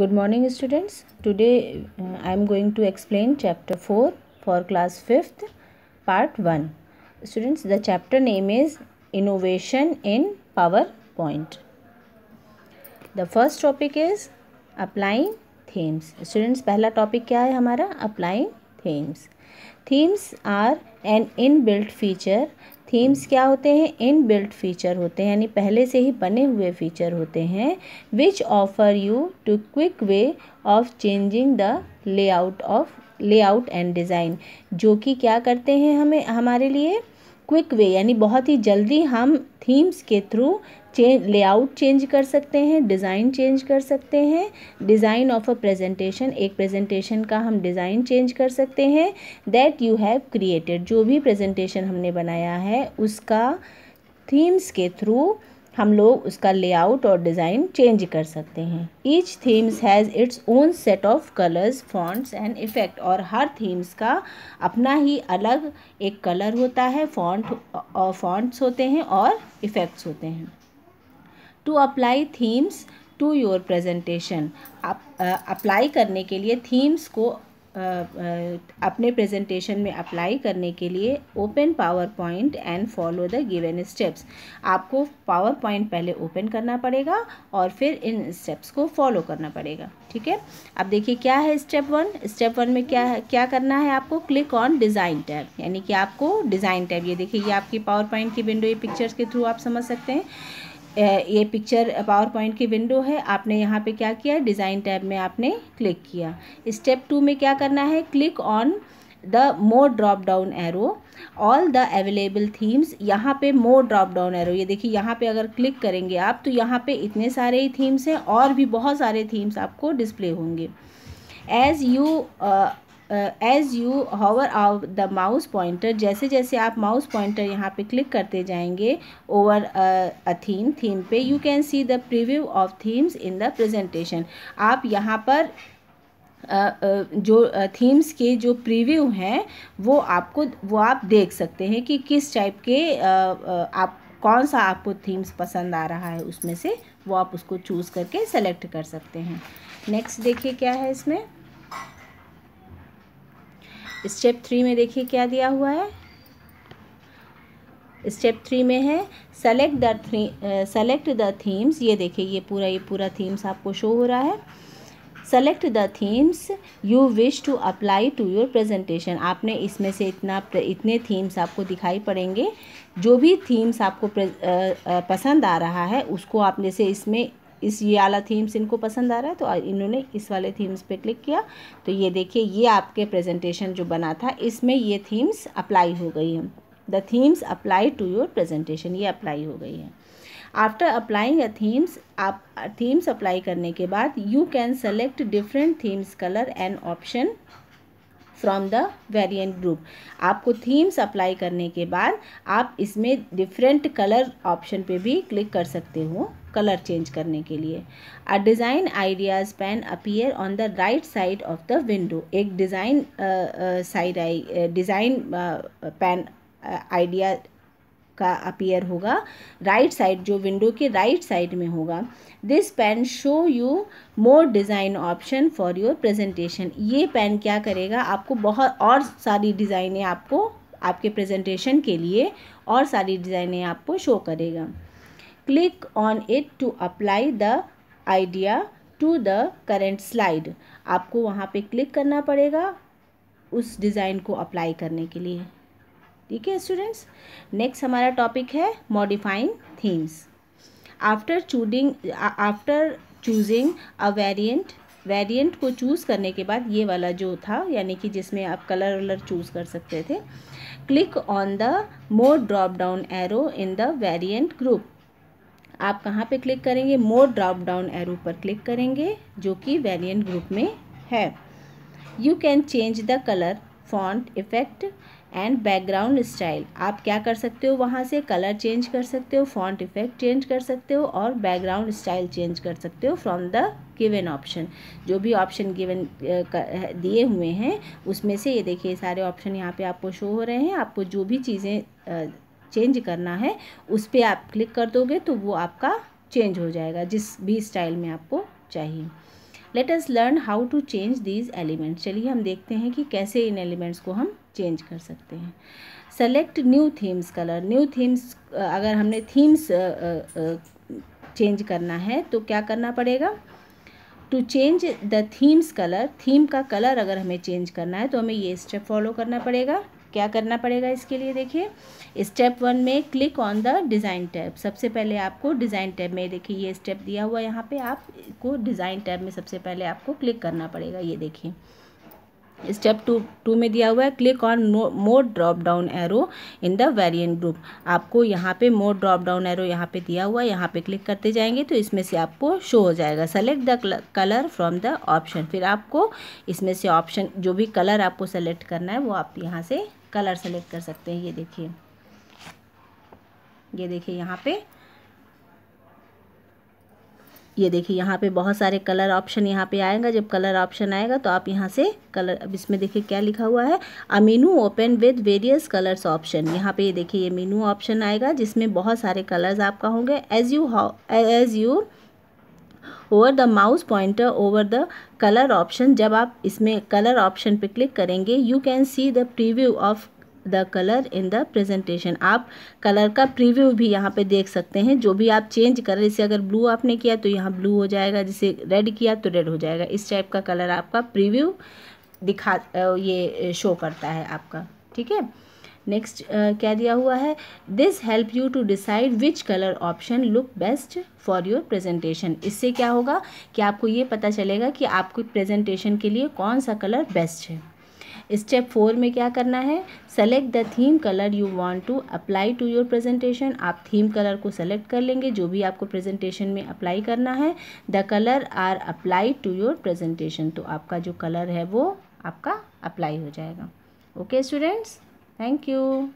good morning students today uh, i am going to explain chapter 4 for class 5th part 1 students the chapter name is innovation in powerpoint the first topic is applying themes students pehla topic kya hai hamara applying themes themes are an inbuilt feature themes क्या होते हैं in built feature होते हैं यानी पहले से ही बने हुए फीचर होते हैं which offer you to quick way of changing the layout of layout and design जो कि क्या करते हैं हमें हमारे लिए क्विक वे यानी बहुत ही जल्दी हम थीम्स के थ्रू चेंज लेआउट चेंज कर सकते हैं डिज़ाइन चेंज कर सकते हैं डिज़ाइन ऑफ अ प्रेजेंटेशन एक प्रेजेंटेशन का हम डिज़ाइन चेंज कर सकते हैं दैट यू हैव क्रिएटेड जो भी प्रेजेंटेशन हमने बनाया है उसका थीम्स के थ्रू हम लोग उसका लेआउट और डिज़ाइन चेंज कर सकते हैं each themes has its own set of colours fonts and effect और हर थीम्स का अपना ही अलग एक कलर होता है फॉन्ट और फॉन्ट्स होते हैं और इफ़ेक्ट्स होते हैं to apply themes to your presentation apply करने के लिए थीम्स को अपने प्रेजेंटेशन में अप्लाई करने के लिए open PowerPoint and follow the given steps आपको पावर पॉइंट पहले ओपन करना पड़ेगा और फिर इन स्टेप्स को फॉलो करना पड़ेगा ठीक है अब देखिए क्या है स्टेप वन स्टेप वन में क्या है क्या करना है आपको क्लिक ऑन डिज़ाइन टैब यानी कि आपको डिज़ाइन टैब ये देखिए ये आपकी पावर पॉइंट की विंडो ये पिक्चर्स के थ्रू आप समझ सकते हैं ये पिक्चर पावर पॉइंट की विंडो है आपने यहाँ पे क्या किया डिज़ाइन टैब में आपने क्लिक किया स्टेप टू में क्या करना है click on the more drop down arrow all the available themes यहाँ पे मोर ड्रॉप डाउन एरो ये देखिए यहाँ पे अगर क्लिक करेंगे आप तो यहाँ पे इतने सारे ही थीम्स हैं और भी बहुत सारे थीम्स आपको डिस्प्ले होंगे as you as you hover out the mouse pointer जैसे जैसे आप माउस पॉइंटर यहाँ पे क्लिक करते जाएंगे ओवर अ थीम थीम पे you can see the preview of themes in the presentation आप यहाँ पर जो थीम्स के जो प्रीव्यू हैं वो आपको वो आप देख सकते हैं कि किस टाइप के आप कौन सा आपको थीम्स पसंद आ रहा है उसमें से वो आप उसको चूज़ करके सेलेक्ट कर सकते हैं नेक्स्ट देखिए क्या है इसमें स्टेप थ्री में देखिए क्या दिया हुआ है स्टेप थ्री में है select the three select the themes ये देखिए ये पूरा ये पूरा थीम्स आपको शो हो रहा है select the themes you wish to apply to your presentation आपने इसमें से इतना इतने थीम्स आपको दिखाई पड़ेंगे जो भी थीम्स आपको पसंद आ रहा है उसको आपने से इसमें इस ये वाला थीम्स इनको पसंद आ रहा है तो इन्होंने इस वाले थीम्स पे क्लिक किया तो ये देखिए ये आपके प्रेजेंटेशन जो बना था इसमें ये थीम्स अप्लाई हो गई हैं the themes apply to your presentation ये अप्लाई हो गई है आफ्टर अप्लाइंग अ थीम्स आप थीम्स अप्लाई करने के बाद you can select different themes colour and option from the variant group आपको थीम्स अप्लाई करने के बाद आप इसमें डिफरेंट कलर ऑप्शन पे भी क्लिक कर सकते हो कलर चेंज करने के लिए a design ideas pane appear on the right side of the window एक design side uh, uh, I design pane idea का अपीयर होगा राइट साइड जो विंडो के राइट साइड में होगा this pane show you more design option for your presentation ये pane क्या करेगा आपको बहुत और सारी डिज़ाइनें आपको आपके प्रेजेंटेशन के लिए और सारी डिज़ाइनें आपको शो करेगा click on it to apply the idea to the current slide आपको वहाँ पे क्लिक करना पड़ेगा उस डिज़ाइन को अप्लाई करने के लिए ठीक है स्टूडेंट्स नेक्स्ट हमारा टॉपिक है modifying themes after choosing after choosing a variant variant को चूज़ करने के बाद ये वाला जो था यानी कि जिसमें आप कलर वलर चूज़ कर सकते थे click on the more drop down arrow in the variant group आप कहाँ पे क्लिक करेंगे मोर ड्रॉप डाउन एरो पर क्लिक करेंगे जो कि वेरिएंट ग्रुप में है you can change the colour font effect and background style आप क्या कर सकते हो वहाँ से कलर चेंज कर सकते हो फॉन्ट इफेक्ट चेंज कर सकते हो और बैकग्राउंड स्टाइल चेंज कर सकते हो फ्रॉम द गिवन ऑप्शन जो भी ऑप्शन गिवन दिए हुए हैं उसमें से ये देखिए सारे ऑप्शन यहाँ पे आपको शो हो रहे हैं आपको जो भी चीज़ें चेंज करना है उस पर आप क्लिक कर दोगे तो वो आपका चेंज हो जाएगा जिस भी स्टाइल में आपको चाहिए let us learn how to change these elements चलिए हम देखते हैं कि कैसे इन एलिमेंट्स को हम चेंज कर सकते हैं select new themes colour new themes अगर हमने थीम्स चेंज करना है तो क्या करना पड़ेगा to change the themes colour theme का कलर अगर हमें चेंज करना है तो हमें ये स्टेप फॉलो करना पड़ेगा क्या करना पड़ेगा इसके लिए देखिए स्टेप वन में click on the design tab सबसे पहले आपको डिज़ाइन टैब में देखिए ये स्टेप दिया हुआ यहाँ पे आपको डिज़ाइन टैब में सबसे पहले आपको क्लिक करना पड़ेगा ये देखिए स्टेप टू टू में दिया हुआ है click on more drop down arrow in the variant group आपको यहाँ पे मोर ड्रॉप डाउन एरो यहाँ पे दिया हुआ है यहाँ पे क्लिक करते जाएंगे तो इसमें से आपको शो हो जाएगा select the colour from the option फिर आपको इसमें से ऑप्शन जो भी कलर आपको सेलेक्ट करना है वो आप यहाँ से कलर सेलेक्ट कर सकते हैं ये देखिए ये देखिए यहाँ पर ये देखिए यहाँ पे बहुत सारे कलर ऑप्शन यहाँ पे आएगा जब कलर ऑप्शन आएगा तो आप यहाँ से कलर अब इसमें देखिए क्या लिखा हुआ है a menu open with various colours option यहाँ पे ये देखिए ये मीनू ऑप्शन आएगा जिसमें बहुत सारे कलर्स आपका होंगे as you how as you over the mouse pointer over the colour option जब आप इसमें कलर ऑप्शन पे क्लिक करेंगे you can see the preview of the colour in the presentation आप कलर का प्रीव्यू भी यहाँ पे देख सकते हैं जो भी आप चेंज रहे जैसे अगर ब्लू आपने किया तो यहाँ ब्लू हो जाएगा जैसे रेड किया तो रेड हो जाएगा इस टाइप का कलर आपका प्रीव्यू दिखा ये शो करता है आपका ठीक है नेक्स्ट क्या दिया हुआ है this help you to decide which colour option look best for your presentation इससे क्या होगा कि आपको ये पता चलेगा कि आपको प्रेजेंटेशन के लिए कौन सा कलर बेस्ट है स्टेप फोर में क्या करना है select the theme colour you want to apply to your presentation आप थीम कलर को सेलेक्ट कर लेंगे जो भी आपको प्रेजेंटेशन में अप्लाई करना है the colour are apply to your presentation तो आपका जो कलर है वो आपका अप्लाई हो जाएगा ओके स्टूडेंट्स थैंक यू